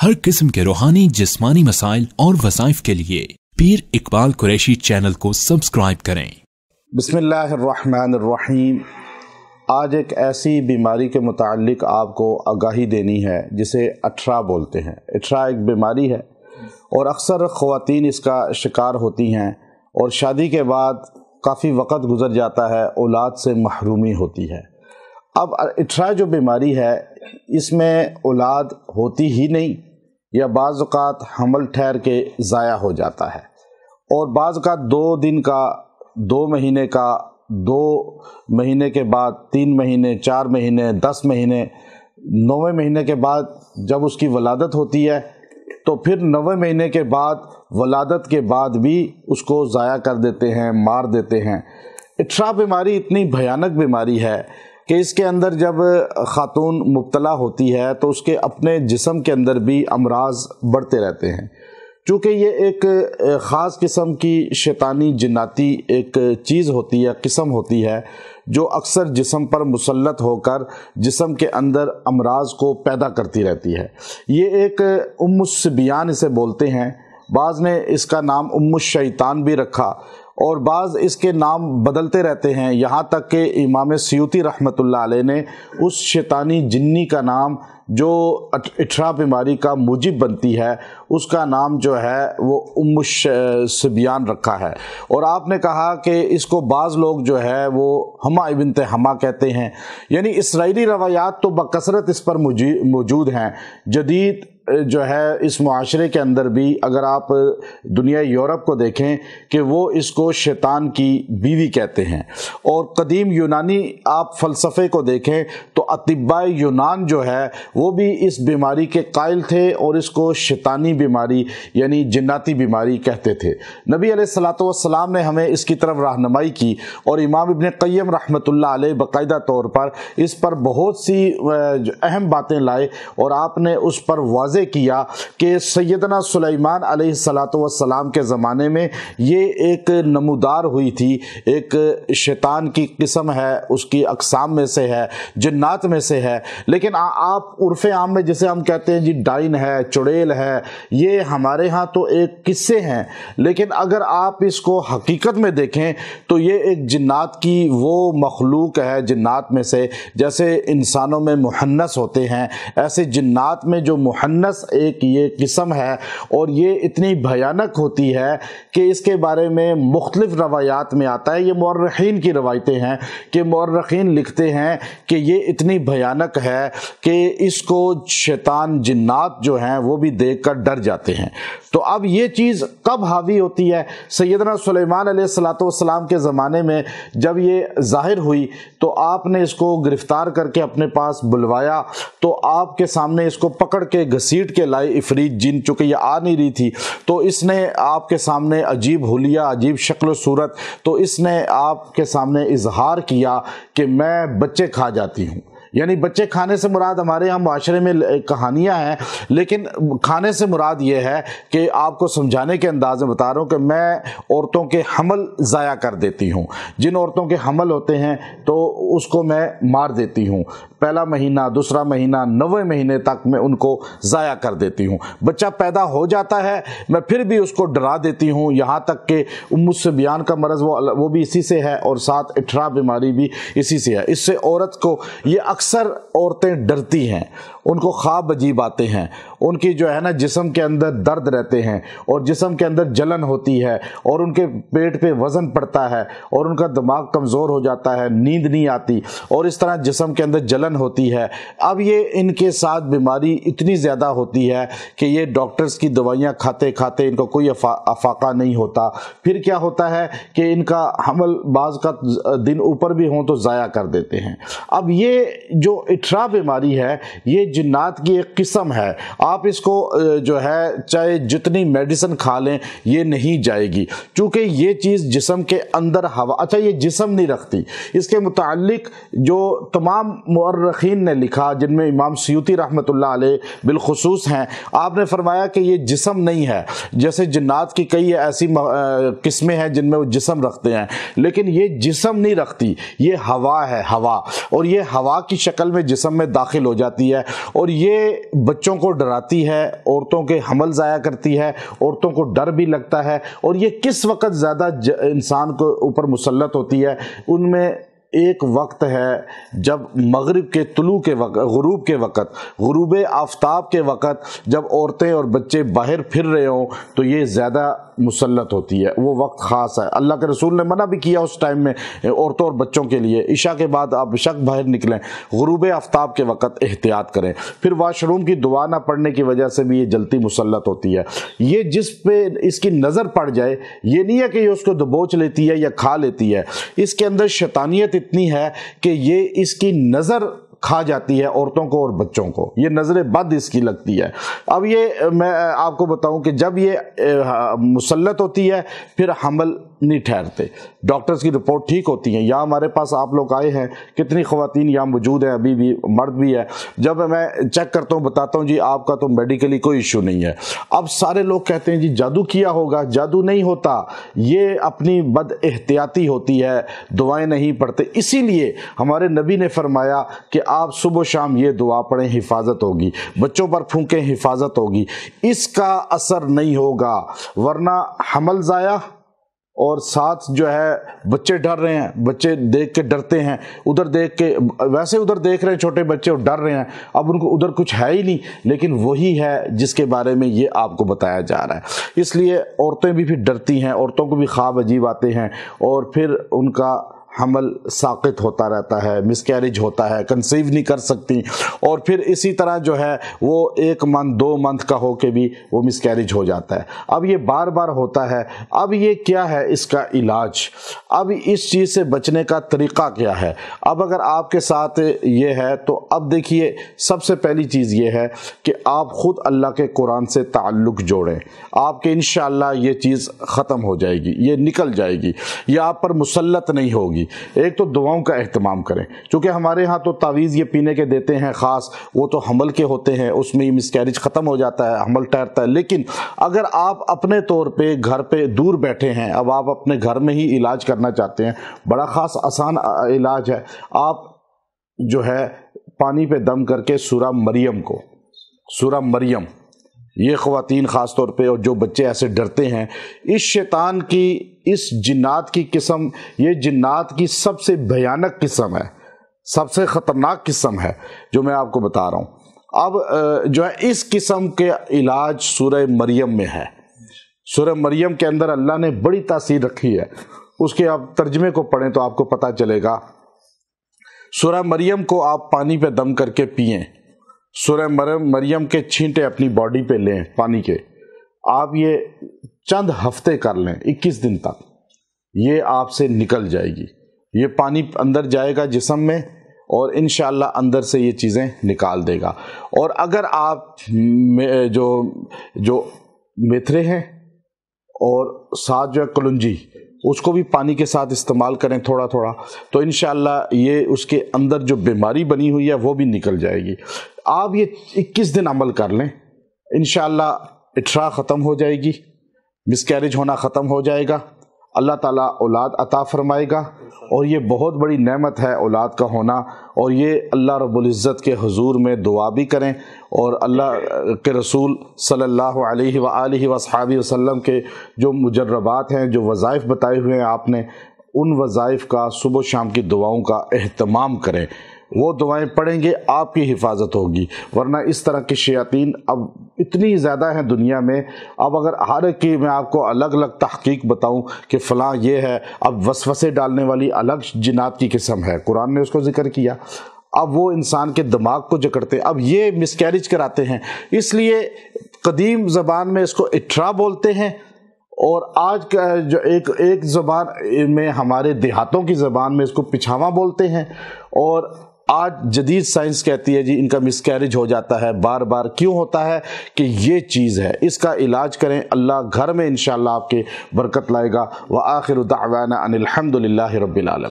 हर किस्म के रूहानी जिस्मानी मसाइल और वसाइफ के लिए पीर इकबाल कुरैशी चैनल को सब्सक्राइब करें बसमीम आज एक ऐसी बीमारी के मुतालिक आपको आगाही देनी है जिसे अठरा बोलते हैं अठरा एक बीमारी है और अक्सर ख़वातीन इसका शिकार होती हैं और शादी के बाद काफ़ी वक़्त गुजर जाता है औलाद से महरूमी होती है अब अठरा जो बीमारी है इसमें औलाद होती ही नहीं या बाज़ात हमल ठहर के ज़ाया हो जाता है और बाज़ा दो दिन का दो महीने का दो महीने के बाद तीन महीने चार महीने दस महीने नौवें महीने के बाद जब उसकी वलादत होती है तो फिर नवे महीने के बाद वलादत के बाद भी उसको ज़ाया कर देते हैं मार देते हैं इट्रा बीमारी इतनी भयानक बीमारी है कि इसके अंदर जब खातून मुबतला होती है तो उसके अपने जिसम के अंदर भी अमराज बढ़ते रहते हैं चूँकि ये एक ख़ास किस्म की शैतानी जन्नाती एक चीज़ होती है किस्म होती है जो अक्सर जिसम पर मुसलत होकर जिसम के अंदर अमराज को पैदा करती रहती है ये एक उम्मसबियान इसे बोलते हैं बाज़ ने इसका नाम उम्म शैतान भी रखा और बाज़ इसके नाम बदलते रहते हैं यहाँ तक कि इमाम सयूती रहमत ने उस शैतानी जिन्नी का नाम जो अठरा बीमारी का मुजिब बनती है उसका नाम जो है वो उम सबियान रखा है और आपने कहा कि इसको बाज़ लोग जो है वो हमा इबन हमा कहते हैं यानी इसराइली रवायात तो बकसरत इस पर मौजूद हैं जदीद जो है इस माशरे के अंदर भी अगर आप दुनिया यूरोप को देखें कि वो इसको शैतान की बीवी कहते हैं और कदीम यूनानी आप फ़लसफ़े को देखें तो अतिबा यूनान जो है वो भी इस बीमारी के कायल थे और इसको शैतानी बीमारी यानी जन्ाती बीमारी कहते थे नबी सलाम ने हमें इसकी तरफ रहनमाई की और इमाम इबन कैम रहमत बाकायदा तौर पर इस पर बहुत सी अहम बातें लाए और आपने उस पर वाज से किया कि सैदना सुलेमान सलाम के ज़माने में ये एक नमूदार हुई थी एक शैतान की किस्म है उसकी अकसाम में से है जन्नात में से है लेकिन आ, आप उर्फ आम में जिसे हम कहते हैं जी डाइन है चुड़ेल है ये हमारे यहाँ तो एक किस्से हैं लेकिन अगर आप इसको हकीकत में देखें तो ये एक जन्नात की वो मखलूक है जन्ात में से जैसे इंसानों में मुहन्नस होते हैं ऐसे जन्नात में जो मुहन्नस खन्नस एक ये किस्म है और ये इतनी भयानक होती है कि इसके बारे में मुख्तलिफ रवायात में आता है ये मौरखीन की रवायतें हैं कि मौरखीन लिखते हैं कि ये इतनी भयानक है कि इसको शैतान जिन्नात जो हैं वो भी देख कर डर जाते हैं तो अब ये चीज़ कब हावी होती है सैदना सलेमान सलाम के ज़माने में जब ये ज़ाहिर हुई तो आपने इसको गिरफ़्तार करके अपने पास बुलवाया तो आपके सामने इसको पकड़ के घसी सीट के लाई इफरीत जिन चूँकि ये आ नहीं रही थी तो इसने आपके सामने अजीब हुलिया अजीब शक्ल सूरत तो इसने आपके सामने इजहार किया कि मैं बच्चे खा जाती हूँ यानी बच्चे खाने से मुराद हमारे यहाँ माशरे में कहानियाँ हैं लेकिन खाने से मुराद ये है कि आपको समझाने के अंदाज में बता रहा हूँ कि मैं औरतों के हमल ज़ाया कर देती हूँ जिन औरतों के हमल होते हैं तो उसको मैं मार देती हूँ पहला महीना दूसरा महीना नवे महीने तक मैं उनको ज़ाया कर देती हूँ बच्चा पैदा हो जाता है मैं फिर भी उसको डरा देती हूँ यहाँ तक कि उम्मस बयान का मरज़ वो वो भी इसी से है और साथ इठरा बीमारी भी इसी से है इससे औरत को ये अक्सर औरतें डरती हैं उनको ख्वाब अजीब आते हैं उनकी जो है ना जिसम के अंदर दर्द रहते हैं और जिसम के अंदर जलन होती है और उनके पेट पे वज़न पड़ता है और उनका दिमाग कमज़ोर हो जाता है नींद नहीं आती और इस तरह जिसम के अंदर जलन होती है अब ये इनके साथ बीमारी इतनी ज़्यादा होती है कि ये डॉक्टर्स की दवाइयाँ खाते खाते इनको कोई अफा, अफाका नहीं होता फिर क्या होता है कि इनका हमल बाज का दिन ऊपर भी हों तो ज़ाया कर देते हैं अब ये जो इठरा बीमारी है ये जिन्नात की एक किस्म है आप इसको जो है चाहे जितनी मेडिसिन खा लें ये नहीं जाएगी चूँकि ये चीज़ जिसम के अंदर हवा अच्छा ये जिसम नहीं रखती इसके मुतक जो तमाम मर्रखीन ने लिखा जिनमें इमाम सयूती रहमत बिलखसूस हैं आपने फरमाया कि ये जिसम नहीं है जैसे जन्नात की कई ऐसी किस्में हैं जिनमें वो जिसम रखते हैं लेकिन ये जिसम नहीं रखती ये हवा है हवा और ये हवा की शक्ल में जिसम में दाखिल हो जाती है और ये बच्चों को डराती है औरतों के हमल ज़ाया करती है औरतों को डर भी लगता है और ये किस वक्त ज़्यादा इंसान को ऊपर मुसलत होती है उनमें एक वक्त है जब मगरब के तुलू के वक्त गरूब के वक़्त गरूब आफ्ताब के वक़्त जब औरतें और बच्चे बाहर फिर रहे हों तो ये ज़्यादा मुसलत होती है वो वक्त ख़ास है अल्लाह के रसूल ने मना भी किया उस टाइम में औरतों और बच्चों के लिए ईशा के बाद आप शक बाहर निकलें गुरूब आफ्ताब के वक्त एहतियात करें फिर वाशरूम की दुआ ना पड़ने की वजह से भी ये जलती मुसलत होती है ये जिस पे इसकी नज़र पड़ जाए ये नहीं है कि ये उसको दबोच लेती है या खा लेती है इसके अंदर शैतानियत इतनी है कि ये इसकी नज़र खा जाती है औरतों को और बच्चों को ये नज़र बद इसकी लगती है अब ये मैं आपको बताऊं कि जब ये मुसलत होती है फिर हमल नहीं ठहरते डॉक्टर्स की रिपोर्ट ठीक होती है यहाँ हमारे पास आप लोग आए हैं कितनी खुवान यहाँ मौजूद हैं अभी भी मर्द भी है जब मैं चेक करता हूँ बताता हूँ जी आपका तो मेडिकली कोई इशू नहीं है अब सारे लोग कहते हैं जी जादू किया होगा जादू नहीं होता ये अपनी बद एहतियाती होती है दुआएं नहीं पढ़ते इसीलिए हमारे नबी ने फरमाया कि आप सुबह शाम ये दुआ पढ़ें हिफाजत होगी बच्चों पर फूकें हिफाजत होगी इसका असर नहीं होगा वरना हमल ज़ाया और साथ जो है बच्चे डर रहे हैं बच्चे देख के डरते हैं उधर देख के वैसे उधर देख रहे हैं छोटे बच्चे और डर रहे हैं अब उनको उधर कुछ है ही नहीं लेकिन वही है जिसके बारे में ये आपको बताया जा रहा है इसलिए औरतें भी फिर डरती हैं औरतों को भी ख्वाब अजीब आते हैं और फिर उनका हमल साकित होता रहता है मिसकैरिज होता है कंसीव नहीं कर सकती और फिर इसी तरह जो है वो एक मंथ दो मंथ का हो के भी वो मिसकैरिज हो जाता है अब ये बार बार होता है अब ये क्या है इसका इलाज अब इस चीज़ से बचने का तरीका क्या है अब अगर आपके साथ ये है तो अब देखिए सबसे पहली चीज़ ये है कि आप ख़ुद अल्लाह के कुरान से ताल्लुक़ जोड़ें आपके इन ये चीज़ ख़त्म हो जाएगी ये निकल जाएगी ये आप पर मुसलत नहीं होगी होंगी एक तो दुआओं का अहतमाम करें चूँकि हमारे यहाँ तो तावीज़ ये पीने के देते हैं ख़ास वो तो हमल के होते हैं उसमें ही मिसकैरेज ख़त्म हो जाता है हमल ठहरता है लेकिन अगर आप अपने तौर पर घर पर दूर बैठे हैं अब आप अपने घर में ही इलाज करना चाहते हैं बड़ा ख़ास आसान इलाज है आप जो है पानी पे दम करके सूरा मरियम को सूरा मरियम ये ख़वान ख़ास तौर पे और जो बच्चे ऐसे डरते हैं इस शैतान की इस जिन्नात की किस्म ये जिन्नात की सबसे भयानक किस्म है सबसे ख़तरनाक किस्म है जो मैं आपको बता रहा हूँ अब जो है इस किस्म के इलाज सूर्य मरियम में है सूर्य मरियम के अंदर अल्लाह ने बड़ी तासीर रखी है उसके आप तर्जमे को पढ़ें तो आपको पता चलेगा सूर्य मरियम को आप पानी पे दम करके पिए सुरह मरम मरियम के छींटे अपनी बॉडी पे लें पानी के आप ये चंद हफ्ते कर लें 21 दिन तक ये आपसे निकल जाएगी ये पानी अंदर जाएगा जिसम में और इन अंदर से ये चीज़ें निकाल देगा और अगर आप जो जो मेथरे हैं और साथ जो है कलुंजी उसको भी पानी के साथ इस्तेमाल करें थोड़ा थोड़ा तो इन ये उसके अंदर जो बीमारी बनी हुई है वो भी निकल जाएगी आप ये 21 दिन अमल कर लें इन शरा ख़त्म हो जाएगी मिसकैरेज होना ख़त्म हो जाएगा अल्लाह ताला औलाद अता फ़रमाएगा और ये बहुत बड़ी नेमत है औलाद का होना और ये अल्लाह रबुल्ज़त के हजूर में दुआ भी करें और अल्लाह के रसूल सल्लल्लाहु अलैहि व वसल्लम के जो मुजरबात हैं जो वज़ाइफ़ बताए हुए हैं आपने उन वज़ाइफ़ का सुबह शाम की दुआओं का अहतमाम करें वो दुआएं पढ़ेंगे आपकी हिफाजत होगी वरना इस तरह की शयातीन अब इतनी ज़्यादा हैं दुनिया में अब अगर हर एक की मैं आपको अलग अलग तहकीक बताऊं कि फ़लाँ ये है अब वसवसे डालने वाली अलग जिनात की किस्म है कुरान ने उसको ज़िक्र किया अब वो इंसान के दिमाग को जकड़ते अब ये मिसकैरिज कराते हैं इसलिए कदीम ज़बान में इसको इटरा बोलते हैं और आज का जो एक एक ज़बान में हमारे देहातों की ज़बान में इसको पिछावा बोलते हैं और आज जदीद साइंस कहती है जी इनका मिसकैरेज हो जाता है बार बार क्यों होता है कि ये चीज़ है इसका इलाज करें अल्लाह घर में इन आपके बरकत लाएगा व आखिर दावाना अनिलहमदिल्ला रबालम